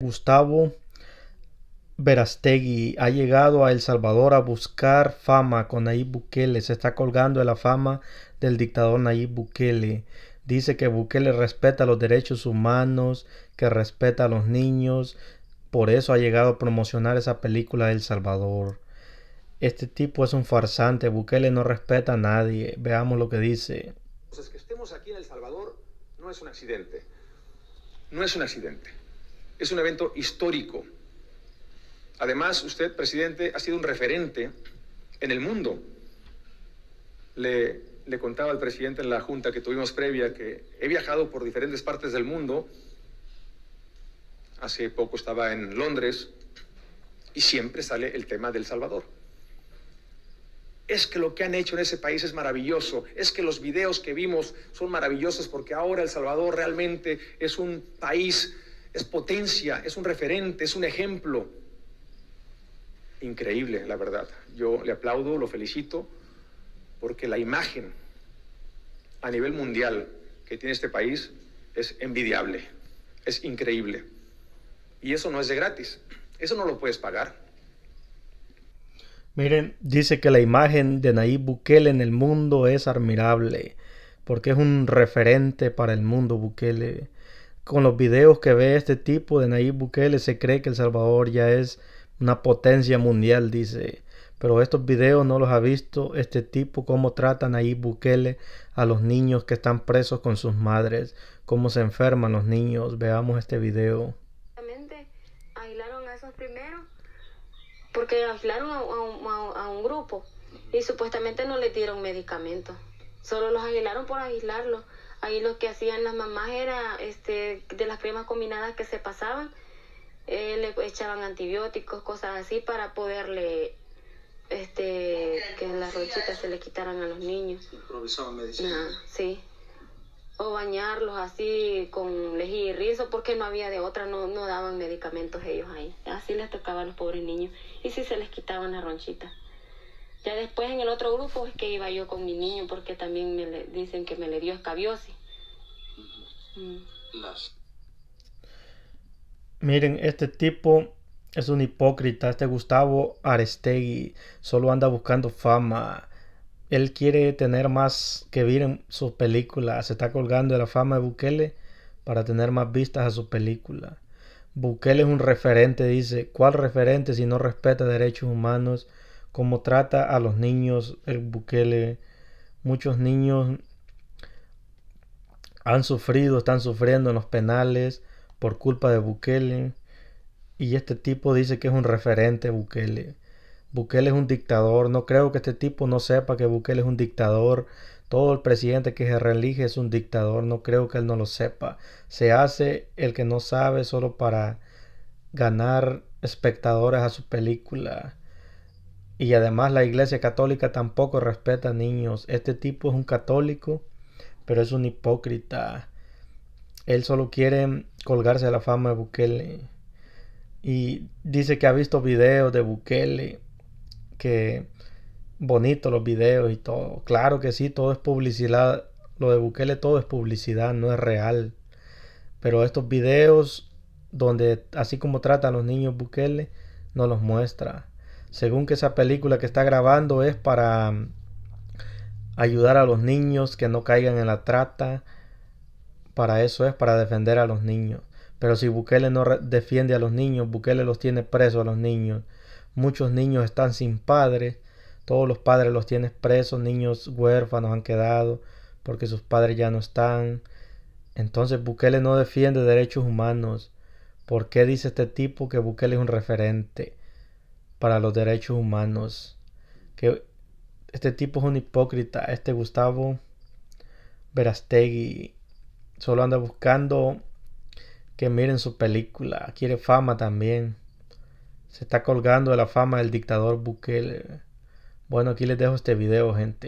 Gustavo Verastegui ha llegado a El Salvador a buscar fama con Nayib Bukele. Se está colgando de la fama del dictador Nayib Bukele. Dice que Bukele respeta los derechos humanos, que respeta a los niños. Por eso ha llegado a promocionar esa película de El Salvador. Este tipo es un farsante. Bukele no respeta a nadie. Veamos lo que dice. Entonces, que estemos aquí en El Salvador no es un accidente. No es un accidente. Es un evento histórico. Además, usted, presidente, ha sido un referente en el mundo. Le, contaba al presidente en la junta que tuvimos previa que he viajado por diferentes partes del mundo. Hace poco estaba en Londres y siempre sale el tema del Salvador. Es que lo que han hecho en ese país es maravilloso. Es que los videos que vimos son maravillosos porque ahora El Salvador realmente es un país es potencia, es un referente, es un ejemplo. Increíble, la verdad. Yo le aplaudo, lo felicito, porque la imagen a nivel mundial que tiene este país es envidiable, es increíble. Y eso no es de gratis, eso no lo puedes pagar. Miren, dice que la imagen de Nayib Bukele en el mundo es admirable, porque es un referente para el mundo Bukele con los videos que ve este tipo de Nayib Bukele se cree que El Salvador ya es una potencia mundial, dice. Pero estos videos no los ha visto este tipo, cómo trata Nayib Bukele a los niños que están presos con sus madres, cómo se enferman los niños. Veamos este video. Aislaron a esos primeros porque aislaron a, un grupo y supuestamente no le dieron medicamentos, solo los aislaron por aislarlos ahí lo que hacían las mamás era este, de las primas combinadas que se pasaban, eh, le echaban antibióticos, cosas así para poderle este que las ronchitas se le quitaran a los niños. Improvisaban medicina. sí. O bañarlos así con lejía y porque no había de otra, no, no daban medicamentos ellos ahí. Así les tocaba a los pobres niños. Y sí se les quitaban las ronchitas. Ya después en el otro grupo es que iba yo con mi niño porque también me le, dicen que me le dio escabiosis. Mm. Miren, este tipo es un hipócrita. Este Gustavo Arestegui solo anda buscando fama. Él quiere tener más que ver en sus películas. Se está colgando de la fama de Bukele para tener más vistas a su película. Bukele es un referente, dice. ¿Cuál referente si no respeta derechos humanos? ¿Cómo trata a los niños el Bukele? Muchos niños han sufrido, están sufriendo en los penales por culpa de Bukele. Y este tipo dice que es un referente Bukele. Bukele es un dictador. No creo que este tipo no sepa que Bukele es un dictador. Todo el presidente que se reelige es un dictador. No creo que él no lo sepa. Se hace el que no sabe solo para ganar espectadores a su película. Y además la Iglesia Católica tampoco respeta a niños. Este tipo es un católico pero es un hipócrita. Él solo quiere colgarse a la fama de Bukele. Y dice que ha visto videos de Bukele, que bonitos los videos y todo. Claro que sí, todo es publicidad. Lo de Bukele todo es publicidad, no es real. Pero estos videos donde así como tratan los niños Bukele, no los muestra. Según que esa película que está grabando es para ayudar a los niños que no caigan en la trata. Para eso es, para defender a los niños. Pero si Bukele no defiende a los niños, Bukele los tiene presos a los niños. Muchos niños están sin padres, todos los padres los tienen presos, niños huérfanos han quedado porque sus padres ya no están. Entonces Bukele no defiende derechos humanos. ¿Por qué dice este tipo que Bukele es un referente para los derechos humanos? Que este tipo es un hipócrita, este Gustavo Verastegui solo anda buscando que miren su película, quiere fama también. Se está colgando de la fama del dictador Bukele. Bueno, aquí les dejo este video, gente.